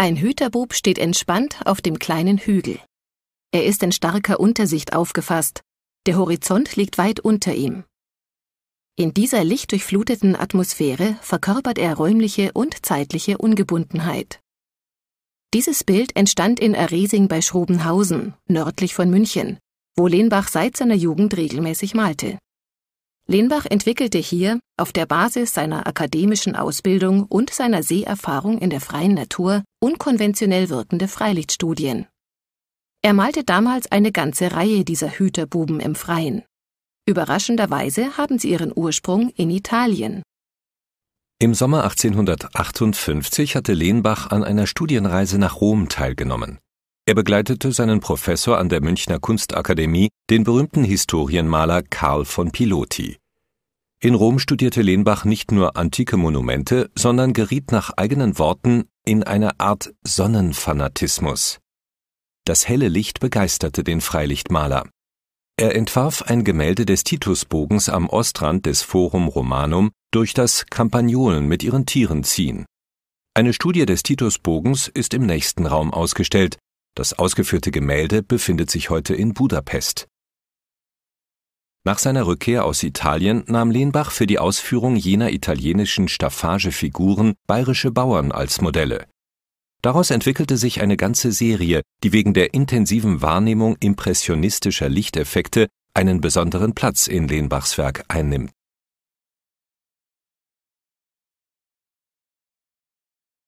Ein Hüterbub steht entspannt auf dem kleinen Hügel. Er ist in starker Untersicht aufgefasst, der Horizont liegt weit unter ihm. In dieser lichtdurchfluteten Atmosphäre verkörpert er räumliche und zeitliche Ungebundenheit. Dieses Bild entstand in Erresing bei Schrobenhausen, nördlich von München, wo Lenbach seit seiner Jugend regelmäßig malte. Lehnbach entwickelte hier, auf der Basis seiner akademischen Ausbildung und seiner Seeerfahrung in der freien Natur, unkonventionell wirkende Freilichtstudien. Er malte damals eine ganze Reihe dieser Hüterbuben im Freien. Überraschenderweise haben sie ihren Ursprung in Italien. Im Sommer 1858 hatte Lehnbach an einer Studienreise nach Rom teilgenommen. Er begleitete seinen Professor an der Münchner Kunstakademie, den berühmten Historienmaler Karl von Piloti. In Rom studierte Lenbach nicht nur antike Monumente, sondern geriet nach eigenen Worten in eine Art Sonnenfanatismus. Das helle Licht begeisterte den Freilichtmaler. Er entwarf ein Gemälde des Titusbogens am Ostrand des Forum Romanum, durch das Kampagnolen mit ihren Tieren ziehen. Eine Studie des Titusbogens ist im nächsten Raum ausgestellt, das ausgeführte Gemälde befindet sich heute in Budapest. Nach seiner Rückkehr aus Italien nahm Lenbach für die Ausführung jener italienischen Staffagefiguren bayerische Bauern als Modelle. Daraus entwickelte sich eine ganze Serie, die wegen der intensiven Wahrnehmung impressionistischer Lichteffekte einen besonderen Platz in Lenbachs Werk einnimmt